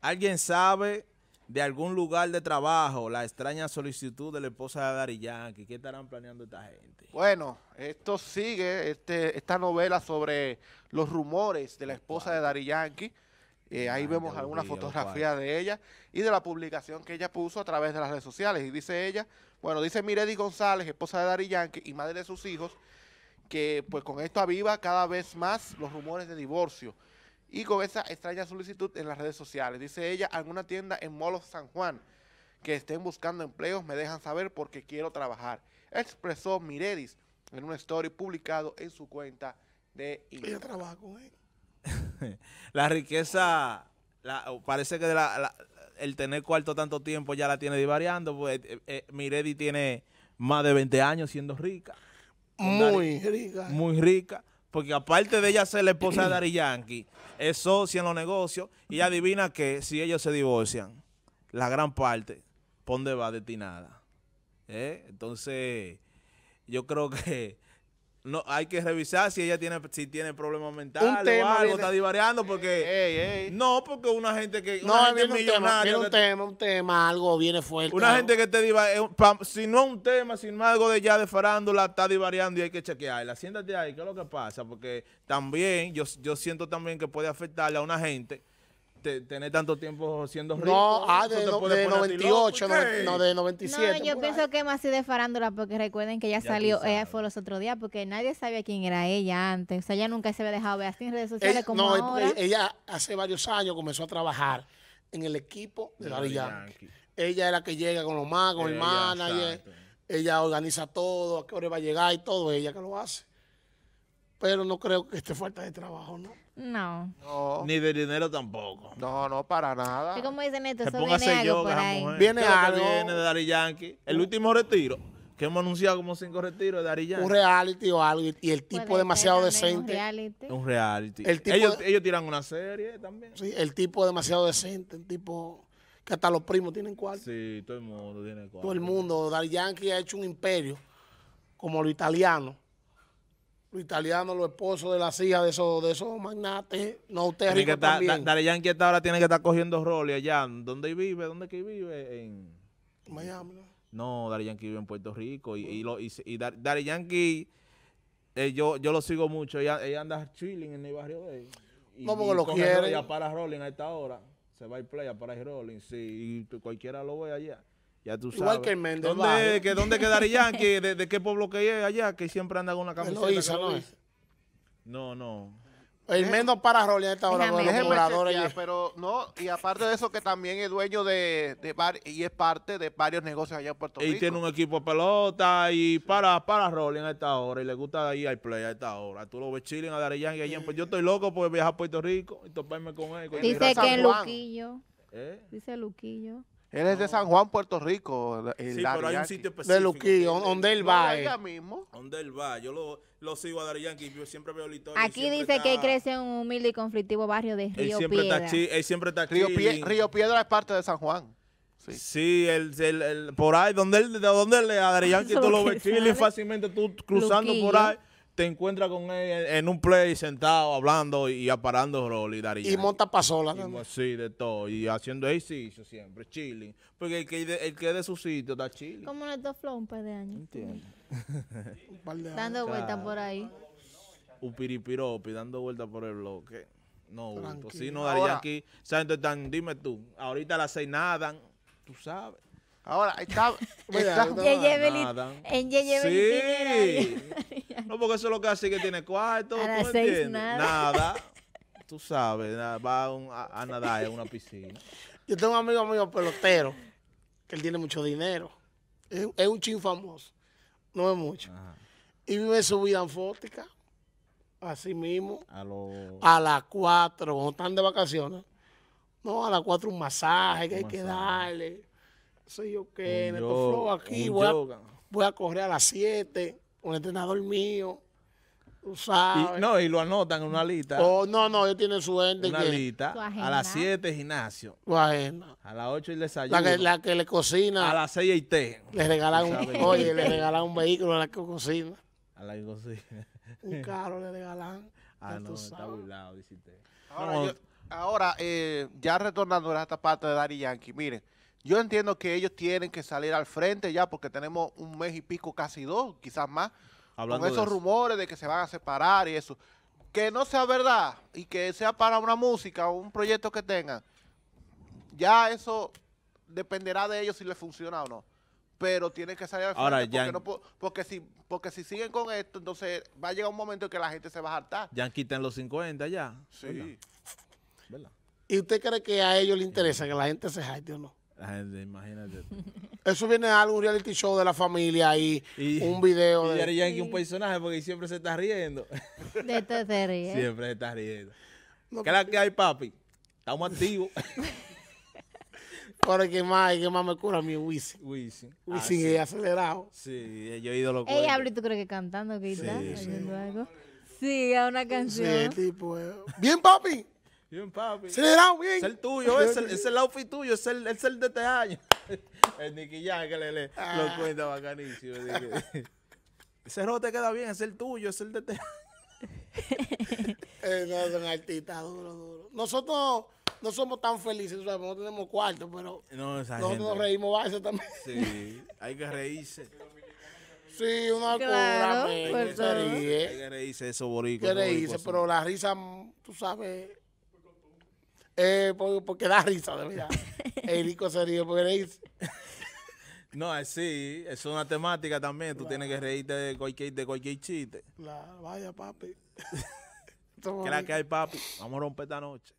¿Alguien sabe de algún lugar de trabajo la extraña solicitud de la esposa de Dari Yankee? ¿Qué estarán planeando esta gente? Bueno, esto sigue, este, esta novela sobre los rumores de la esposa de Dari Yankee. Eh, ahí vemos alguna fotografía de ella y de la publicación que ella puso a través de las redes sociales. Y dice ella, bueno, dice Miredi González, esposa de Dari Yankee y madre de sus hijos, que pues con esto aviva cada vez más los rumores de divorcio y con esa extraña solicitud en las redes sociales. Dice ella, alguna tienda en Molo San Juan que estén buscando empleos me dejan saber porque quiero trabajar. Expresó Miredis en un story publicado en su cuenta de Instagram. Ella trabaja la riqueza, parece que el tener cuarto tanto tiempo ya la tiene divariando. Pues, eh, eh, tiene más de 20 años siendo rica. Muy rica. Muy rica porque aparte de ella ser la esposa de Dari Yankee, es socia en los negocios, y adivina que si ellos se divorcian, la gran parte, ¿por dónde va destinada? ¿Eh? Entonces, yo creo que no hay que revisar si ella tiene si tiene problemas mentales o algo, está divariando porque no, porque una gente que no, una gente un, tema, un tema, algo viene fuerte. Una gente que te diva si no un tema, sin algo de ya de farándula está divariando y hay que chequearla. Siéntate ahí, ¿qué es lo que pasa? Porque también yo yo siento también que puede afectarle a una gente tener tanto tiempo siendo rico. No, de, 98, no, de 97. yo pienso que más así de farándula, porque recuerden que ella ya salió, ella eh, fue los otros días, porque nadie sabía quién era ella antes. O sea, ella nunca se había dejado ver así en redes sociales ella, como no, e, Ella hace varios años comenzó a trabajar en el equipo de la Yankee. Ella es la que llega con los magos, el manager. Ella organiza todo, a qué hora va a llegar y todo, ella que lo hace. Pero no creo que esté falta de trabajo, ¿no? No. Ni de dinero tampoco. No, no, para nada. ¿Y como dicen esto, viene algo Viene de Dari Yankee. El último retiro, que hemos anunciado como cinco retiros de Dari Yankee. Un reality o algo, y el tipo demasiado decente. Un reality. El ellos, tiran una serie también. Sí, el tipo demasiado decente, el tipo que hasta los primos tienen cuatro. Sí, todo el mundo tiene cuarto. Todo el mundo. Dari Yankee ha hecho un imperio como lo italiano los italianos, los esposos de las hijas de esos, de esos magnates, no ustedes, rico que también. Dale Yankee ahora tiene que estar cogiendo roles allá. ¿Dónde vive? ¿Dónde que vive? En Miami. No, no Yankee vive en Puerto Rico. Y, y, lo, y, y Yankee, eh, yo, yo lo sigo mucho. Ella, ella anda chilling en el barrio de él. ¿Cómo no, lo quiere. Ella para rolling a esta hora. Se va a ir playa para ir rolling. Sí, cualquiera lo ve allá. Ya tú sabes. Igual que el ¿Dónde, que, ¿dónde quedaría Yankee? ¿De, qué pueblo que es allá? Que siempre anda con una camiseta. no, no, El Mendo para para a esta hora con Pero no, y aparte de eso, que también es dueño de, de bar, y es parte de varios negocios allá en Puerto Rico. Y tiene un equipo de pelota y para, para rolling a esta hora. Y le gusta ir al play a esta hora. Tú lo ves chilling a Dari y Allá. Pues yo estoy loco por viajar a Puerto Rico y toparme con él. Dice que Luquillo. ¿Eh? Dice Luquillo. Él es de San Juan, Puerto Rico. El sí, pero hay un sitio específico. De Luquillo, donde él va. Eh? mismo. Donde él va. Yo lo, lo sigo a Dari yo siempre veo historia. Aquí dice que él crece en un humilde y conflictivo barrio de Río él siempre Piedra. él siempre está aquí. Río, Piedra es parte de San Juan. Sí, sí el, por ahí, donde él, donde a Dari Yankee tú lo ves fácilmente, tú cruzando por ahí te encuentras con él en un play sentado hablando y aparando rol y daría. Y monta pasola también. Sí, de todo. Y haciendo ejercicio siempre, chilling. Porque el que, el que de su sitio está chilling. Como en estos flow un par de años. Dando vuelta vueltas por ahí. Upiripiropi, dando vueltas por el bloque. No, pues, si no daría aquí. ¿Sabes? Entonces, dime tú, ahorita la seis nadan, tú sabes. Ahora, está. en Yeye Sí. No, porque eso es lo que hace que tiene cuarto. A las seis, nada. Tú sabes, va a, nadar en una piscina. Yo tengo un amigo mío pelotero que él tiene mucho dinero. Es, un chin famoso. No es mucho. Y vive su vida anfótica. Así mismo. A, las cuatro, cuando están de vacaciones. No, a las cuatro un masaje que hay que darle sí, yo que en flow aquí voy a, voy a, correr a las 7, un entrenador mío, tú sabes. Y, no, y lo anotan en una lista. Oh, no, no, ellos tienen su gente. Una lista, a las 7 gimnasio. A las 8 el desayuno. La que, la que le cocina. A las 6 y té. Le regalan un, oye, le regalan un vehículo a la que cocina. A la que cocina. un carro le regalan. Ah, ahora, eh, ya retornando a esta parte de Dari Yankee, miren, yo entiendo que ellos tienen que salir al frente ya porque tenemos un mes y pico, casi dos, quizás más, con esos rumores de que se van a separar y eso. Que no sea verdad y que sea para una música o un proyecto que tengan, ya eso dependerá de ellos si les funciona o no. Pero tienen que salir al frente Ahora, porque, porque, si, porque si siguen con esto, entonces va a llegar un momento en que la gente se va a hartar. Ya quiten los 50 ya. ¿Y usted cree que a ellos les interesa que la gente se jarte o no? Ah, imagínate. Eso viene de algún reality show de la familia y, un video. Y de... Yankee un personaje porque siempre se está riendo. De esto se ríe. Siempre se está riendo. ¿Qué es la que hay, papi? Estamos activos. Pero que más, que más me cura mi mí, Wisin. Wisin. Ah, acelerado. Sí, yo he ido loco. Ella habla y tú crees que cantando, que está sí. algo. Sí, a una canción. Sí, tipo. Eh. Bien, papi. Bien, papi. Se Es el tuyo, es el, es el outfit tuyo, es el, es el de este año. El niquillaje que le, le lo ah. cuenta bacanísimo. ese rojo te queda bien, es el tuyo, es el de este año. eh, no, son artistas, duro, duro. Nosotros no somos tan felices, ¿sabes? no tenemos cuarto, pero no, nosotros nos reímos base también. Sí, hay que reírse. Sí, una claro, cura, ¿eh? hay que reírse eso, boricua. Hay que reírse, pero la risa, tú sabes, eh, porque da risa, de verdad. Erico se ríe porque reírse. No, es eh, sí, es una temática también. Tú tienes que reírte de cualquier, de chiste. Claro, vaya, papi. ¿Qué que hay, papi? Vamos a romper esta noche.